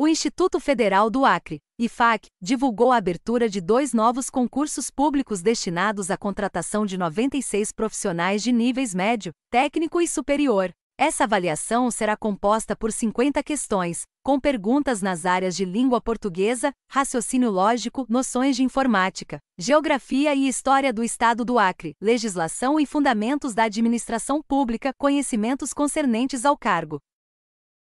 O Instituto Federal do Acre, IFAC, divulgou a abertura de dois novos concursos públicos destinados à contratação de 96 profissionais de níveis médio, técnico e superior. Essa avaliação será composta por 50 questões, com perguntas nas áreas de língua portuguesa, raciocínio lógico, noções de informática, geografia e história do Estado do Acre, legislação e fundamentos da administração pública, conhecimentos concernentes ao cargo.